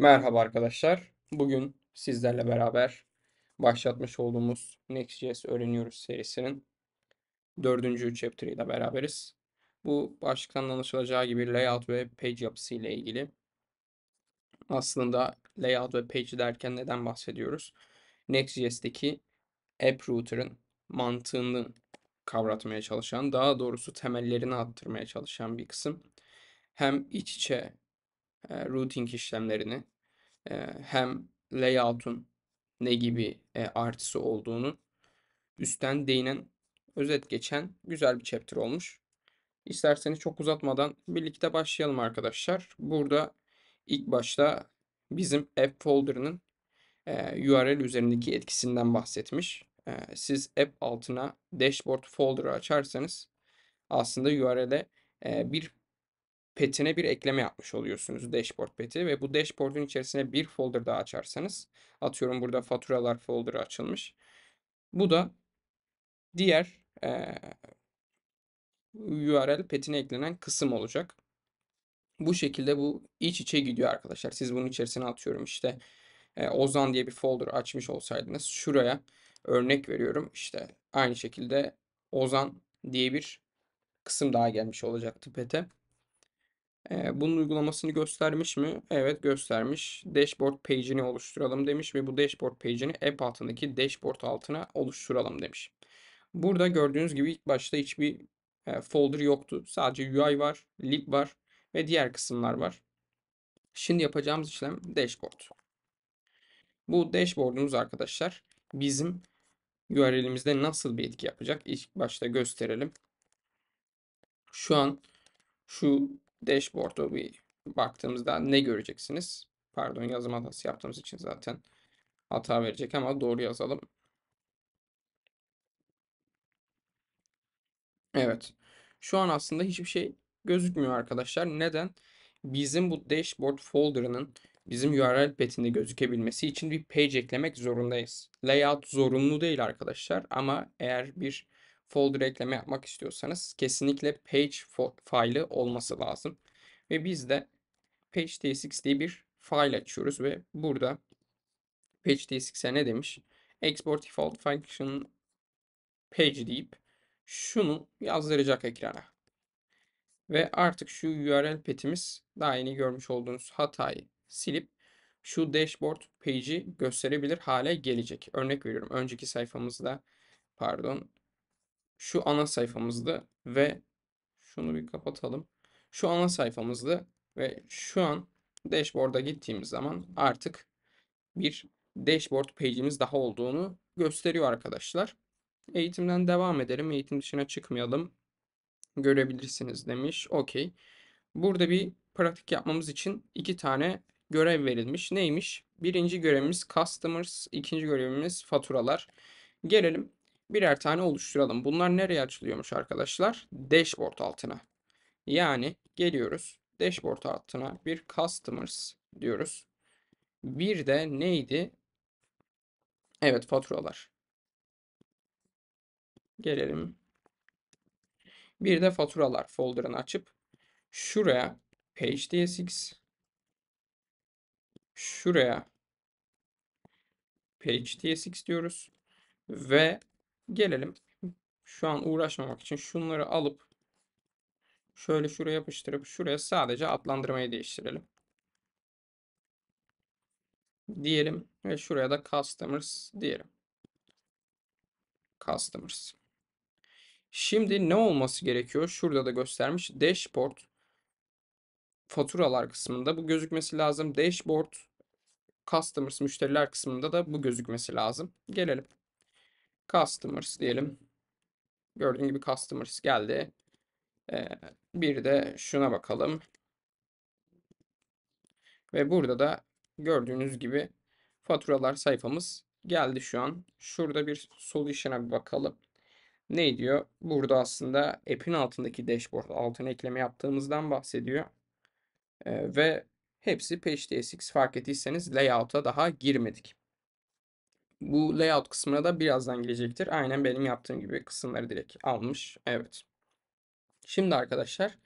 Merhaba arkadaşlar. Bugün sizlerle beraber başlatmış olduğumuz Next.js Öğreniyoruz serisinin dördüncü chapter ile beraberiz. Bu başlıktan anlaşılacağı gibi layout ve page yapısı ile ilgili. Aslında layout ve page derken neden bahsediyoruz? Next.js'teki app router'ın mantığını kavratmaya çalışan, daha doğrusu temellerini attırmaya çalışan bir kısım. Hem iç içe e, routing işlemlerini e, hem layout'un ne gibi e, artısı olduğunu üstten değinen özet geçen güzel bir chapter olmuş. İsterseniz çok uzatmadan birlikte başlayalım arkadaşlar. Burada ilk başta bizim app folder'ının URL üzerindeki etkisinden bahsetmiş. siz app altına dashboard folder'ı açarsanız aslında URL'e bir petine bir ekleme yapmış oluyorsunuz dashboard peti ve bu dashboard'un içerisine bir folder daha açarsanız atıyorum burada faturalar folder'ı açılmış. Bu da diğer e, URL petine eklenen kısım olacak. Bu şekilde bu iç içe gidiyor arkadaşlar. Siz bunun içerisine atıyorum işte e, Ozan diye bir folder açmış olsaydınız şuraya örnek veriyorum işte aynı şekilde Ozan diye bir kısım daha gelmiş olacaktı pete. E, bunun uygulamasını göstermiş mi? Evet göstermiş. Dashboard page'ini oluşturalım demiş ve bu dashboard page'ini app altındaki dashboard altına oluşturalım demiş. Burada gördüğünüz gibi ilk başta hiçbir e, folder yoktu. Sadece UI var, lib var ve diğer kısımlar var. Şimdi yapacağımız işlem dashboard. Bu dashboard'umuz arkadaşlar bizim URL'imizde nasıl bir etki yapacak? İlk başta gösterelim. Şu an şu dashboard'a bir baktığımızda ne göreceksiniz? Pardon yazım hatası yaptığımız için zaten hata verecek ama doğru yazalım. Evet. Şu an aslında hiçbir şey gözükmüyor arkadaşlar. Neden? Bizim bu dashboard folder'ının bizim URL betinde gözükebilmesi için bir page eklemek zorundayız. Layout zorunlu değil arkadaşlar ama eğer bir folder ekleme yapmak istiyorsanız kesinlikle page file'ı olması lazım. Ve biz de page.tsx diye bir file açıyoruz ve burada page.tsx'e ne demiş? Export default function page deyip şunu yazdıracak ekrana. Ve artık şu URL petimiz daha yeni görmüş olduğunuz hatayı silip şu dashboard page'i gösterebilir hale gelecek. Örnek veriyorum önceki sayfamızda pardon şu ana sayfamızda ve şunu bir kapatalım. Şu ana sayfamızda ve şu an dashboard'a gittiğimiz zaman artık bir dashboard page'imiz daha olduğunu gösteriyor arkadaşlar. Eğitimden devam edelim. Eğitim dışına çıkmayalım. Görebilirsiniz demiş. Okey. Burada bir pratik yapmamız için iki tane görev verilmiş. Neymiş? Birinci görevimiz customers, ikinci görevimiz faturalar. Gelelim birer tane oluşturalım. Bunlar nereye açılıyormuş arkadaşlar? Dashboard altına. Yani geliyoruz. Dashboard altına bir customers diyoruz. Bir de neydi? Evet faturalar. Gelelim. Bir de faturalar folder'ını açıp şuraya page.dsx şuraya page.dsx diyoruz ve Gelelim. Şu an uğraşmamak için şunları alıp şöyle şuraya yapıştırıp şuraya sadece adlandırmayı değiştirelim. Diyelim ve şuraya da customers diyelim. Customers. Şimdi ne olması gerekiyor? Şurada da göstermiş. Dashboard faturalar kısmında bu gözükmesi lazım. Dashboard customers müşteriler kısmında da bu gözükmesi lazım. Gelelim. Customers diyelim. Gördüğün gibi customers geldi. bir de şuna bakalım. Ve burada da gördüğünüz gibi faturalar sayfamız geldi şu an. Şurada bir solution'a bir bakalım. Ne diyor? Burada aslında app'in altındaki dashboard altına ekleme yaptığımızdan bahsediyor. Ee, ve hepsi PHDSX fark ettiyseniz layout'a daha girmedik. Bu layout kısmına da birazdan gelecektir. Aynen benim yaptığım gibi kısımları direkt almış. Evet. Şimdi arkadaşlar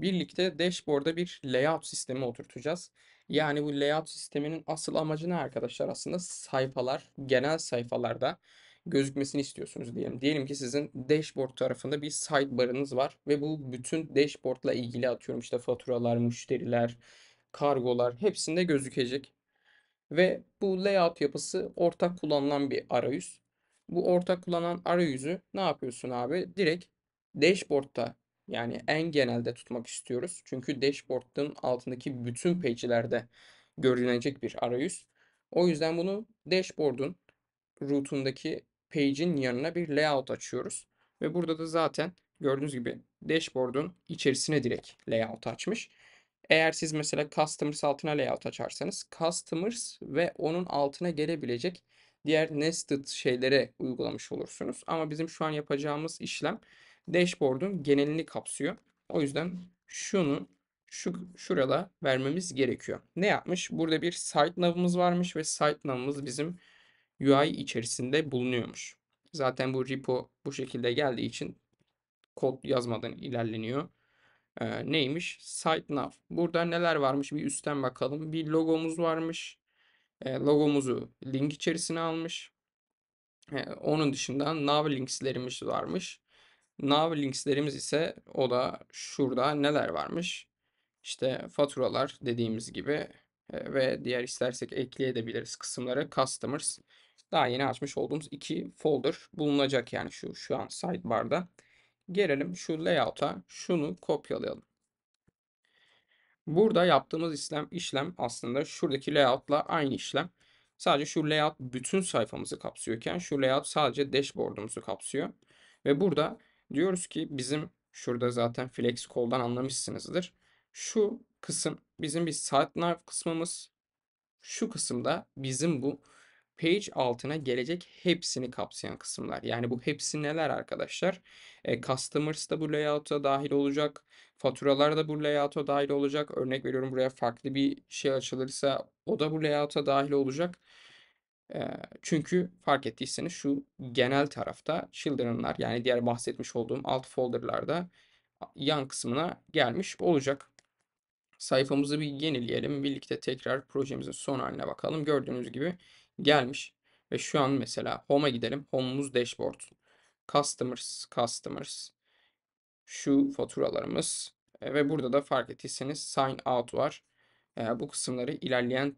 birlikte dashboard'a bir layout sistemi oturtacağız. Yani bu layout sisteminin asıl amacı ne arkadaşlar? Aslında sayfalar, genel sayfalarda gözükmesini istiyorsunuz diyelim. Diyelim ki sizin dashboard tarafında bir sidebar'ınız var ve bu bütün dashboard'la ilgili atıyorum işte faturalar, müşteriler, kargolar hepsinde gözükecek. Ve bu layout yapısı ortak kullanılan bir arayüz. Bu ortak kullanılan arayüzü ne yapıyorsun abi? Direkt dashboardta yani en genelde tutmak istiyoruz. Çünkü dashboard'un altındaki bütün page'lerde görünecek bir arayüz. O yüzden bunu dashboard'un root'undaki page'in yanına bir layout açıyoruz. Ve burada da zaten gördüğünüz gibi dashboard'un içerisine direkt layout açmış. Eğer siz mesela customers altına layout açarsanız customers ve onun altına gelebilecek diğer nested şeylere uygulamış olursunuz. Ama bizim şu an yapacağımız işlem dashboard'un genelini kapsıyor. O yüzden şunu şu şurada vermemiz gerekiyor. Ne yapmış? Burada bir site nav'ımız varmış ve site nav'ımız bizim UI içerisinde bulunuyormuş. Zaten bu repo bu şekilde geldiği için kod yazmadan ilerleniyor. Ee, neymiş? Site Nav. Burada neler varmış bir üstten bakalım. Bir logomuz varmış. Ee, logomuzu link içerisine almış. Ee, onun dışında Nav linkslerimiz varmış. Nav linkslerimiz ise o da şurada neler varmış? İşte faturalar dediğimiz gibi e, ve diğer istersek ekleyebiliriz kısımları customers. Daha yeni açmış olduğumuz iki folder bulunacak yani şu şu an sidebar'da. Gelelim şu layout'a. Şunu kopyalayalım. Burada yaptığımız işlem, işlem aslında şuradaki layout'la aynı işlem. Sadece şu layout bütün sayfamızı kapsıyorken şu layout sadece dashboard'umuzu kapsıyor. Ve burada diyoruz ki bizim şurada zaten flex koldan anlamışsınızdır. Şu kısım bizim bir site kısmımız. Şu kısımda bizim bu page altına gelecek hepsini kapsayan kısımlar. Yani bu hepsi neler arkadaşlar? E, customers da bu layout'a dahil olacak. Faturalar da bu layout'a dahil olacak. Örnek veriyorum buraya farklı bir şey açılırsa o da bu layout'a dahil olacak. E, çünkü fark ettiyseniz şu genel tarafta children'lar yani diğer bahsetmiş olduğum alt folder'larda yan kısmına gelmiş olacak. Sayfamızı bir yenileyelim. Birlikte tekrar projemizin son haline bakalım. Gördüğünüz gibi gelmiş. Ve şu an mesela Home'a gidelim. Home'umuz dashboard. Customers, customers. Şu faturalarımız. E, ve burada da fark ettiyseniz sign out var. E, bu kısımları ilerleyen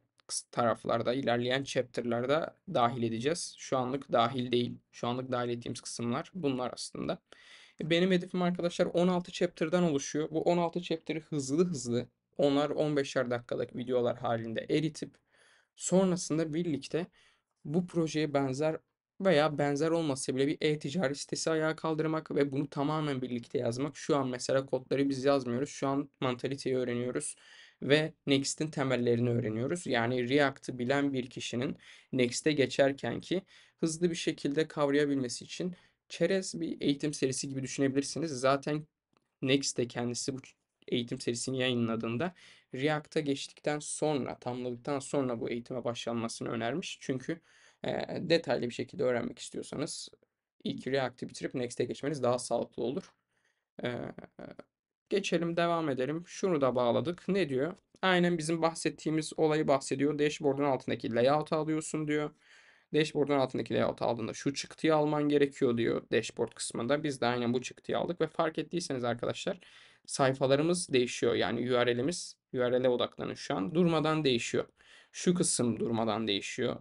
taraflarda, ilerleyen chapter'larda dahil edeceğiz. Şu anlık dahil değil. Şu anlık dahil ettiğimiz kısımlar bunlar aslında. E, benim hedefim arkadaşlar 16 chapter'dan oluşuyor. Bu 16 chapter'ı hızlı hızlı onlar 15'er dakikalık videolar halinde eritip Sonrasında birlikte bu projeye benzer veya benzer olmasa bile bir e-ticaret sitesi ayağa kaldırmak ve bunu tamamen birlikte yazmak. Şu an mesela kodları biz yazmıyoruz. Şu an mantaliteyi öğreniyoruz ve Next'in temellerini öğreniyoruz. Yani React'ı bilen bir kişinin Next'e geçerken ki hızlı bir şekilde kavrayabilmesi için çerez bir eğitim serisi gibi düşünebilirsiniz. Zaten Next de kendisi bu eğitim serisini yayınladığında React'a geçtikten sonra, tamladıktan sonra bu eğitime başlanmasını önermiş. Çünkü e, detaylı bir şekilde öğrenmek istiyorsanız ilk React'i bitirip Next'e geçmeniz daha sağlıklı olur. E, geçelim, devam edelim. Şunu da bağladık. Ne diyor? Aynen bizim bahsettiğimiz olayı bahsediyor. Dashboard'un altındaki layout'u alıyorsun diyor. Dashboard'un altındaki layout aldığında şu çıktıyı alman gerekiyor diyor dashboard kısmında. Biz de aynen bu çıktıyı aldık ve fark ettiyseniz arkadaşlar sayfalarımız değişiyor. Yani URL'imiz URL'e odaklanın şu an durmadan değişiyor. Şu kısım durmadan değişiyor.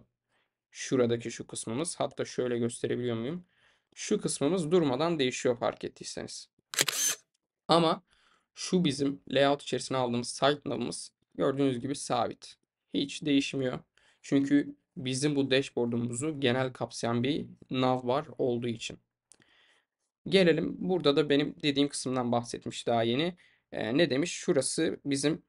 Şuradaki şu kısmımız hatta şöyle gösterebiliyor muyum? Şu kısmımız durmadan değişiyor fark ettiyseniz. Ama şu bizim layout içerisine aldığımız site navımız gördüğünüz gibi sabit. Hiç değişmiyor. Çünkü bizim bu dashboardumuzu genel kapsayan bir nav var olduğu için. Gelelim burada da benim dediğim kısımdan bahsetmiş daha yeni. Ee, ne demiş? Şurası bizim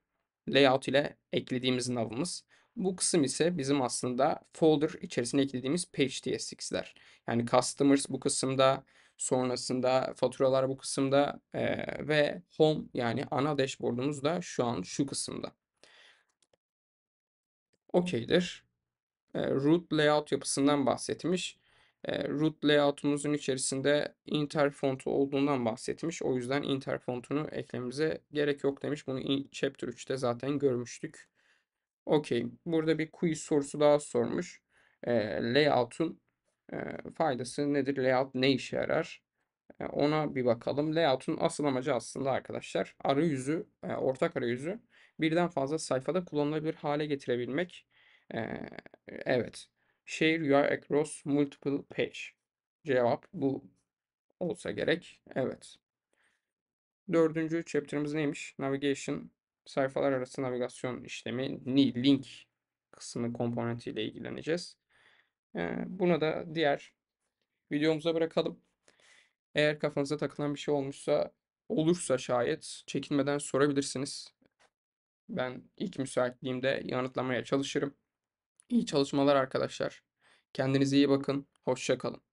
layout ile eklediğimiz navımız. Bu kısım ise bizim aslında folder içerisine eklediğimiz page.tsx'ler. Yani customers bu kısımda, sonrasında faturalar bu kısımda e, ve home yani ana dashboardumuz da şu an şu kısımda. Okeydir root layout yapısından bahsetmiş. root layoutumuzun içerisinde inter fontu olduğundan bahsetmiş. O yüzden inter fontunu eklememize gerek yok demiş. Bunu chapter 3'te zaten görmüştük. Okey. Burada bir quiz sorusu daha sormuş. layout'un faydası nedir? Layout ne işe yarar? ona bir bakalım. Layout'un asıl amacı aslında arkadaşlar arayüzü, ortak arayüzü birden fazla sayfada kullanılabilir hale getirebilmek evet. Share your across multiple page. Cevap bu olsa gerek. Evet. Dördüncü chapter'ımız neymiş? Navigation, sayfalar arası navigasyon işlemi, ni link kısmı komponentiyle ilgileneceğiz. Ee, buna da diğer videomuza bırakalım. Eğer kafanıza takılan bir şey olmuşsa, olursa şayet çekinmeden sorabilirsiniz. Ben ilk müsaitliğimde yanıtlamaya çalışırım. İyi çalışmalar arkadaşlar. Kendinize iyi bakın. Hoşça kalın.